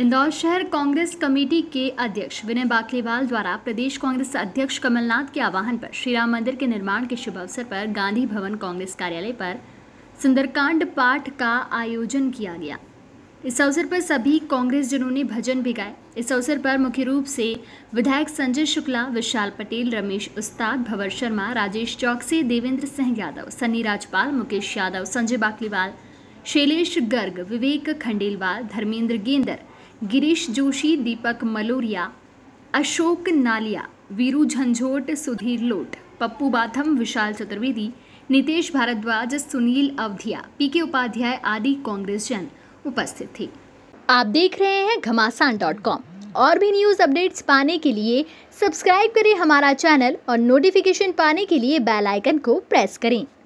इंदौर शहर कांग्रेस कमेटी के अध्यक्ष विनय बाखलेवाल द्वारा प्रदेश कांग्रेस अध्यक्ष कमलनाथ के आह्वान पर श्री राम मंदिर के निर्माण के शुभ अवसर पर गांधी भवन कांग्रेस कार्यालय पर सुंदरकांड पाठ का आयोजन किया गया इस अवसर पर सभी कांग्रेस जनों ने भजन भी गाए इस अवसर पर मुख्य रूप से विधायक संजय शुक्ला विशाल पटेल रमेश उस्ताद भवर शर्मा राजेश चौकसे देवेंद्र सिंह यादव सन्नी राजपाल मुकेश यादव संजय बाखलीवाल शैलेश गर्ग विवेक खंडेलवाल धर्मेंद्र गेंदर गिरीश जोशी दीपक मलोरिया अशोक नालिया वीरू झंझोट सुधीर लोट पप्पू बाथम विशाल चतुर्वेदी नितेश भारद्वाज सुनील अवधिया पीके उपाध्याय आदि कांग्रेस जन उपस्थित थे आप देख रहे हैं घमासान डॉट कॉम और भी न्यूज़ अपडेट्स पाने के लिए सब्सक्राइब करें हमारा चैनल और नोटिफिकेशन पाने के लिए बेल आइकन को प्रेस करें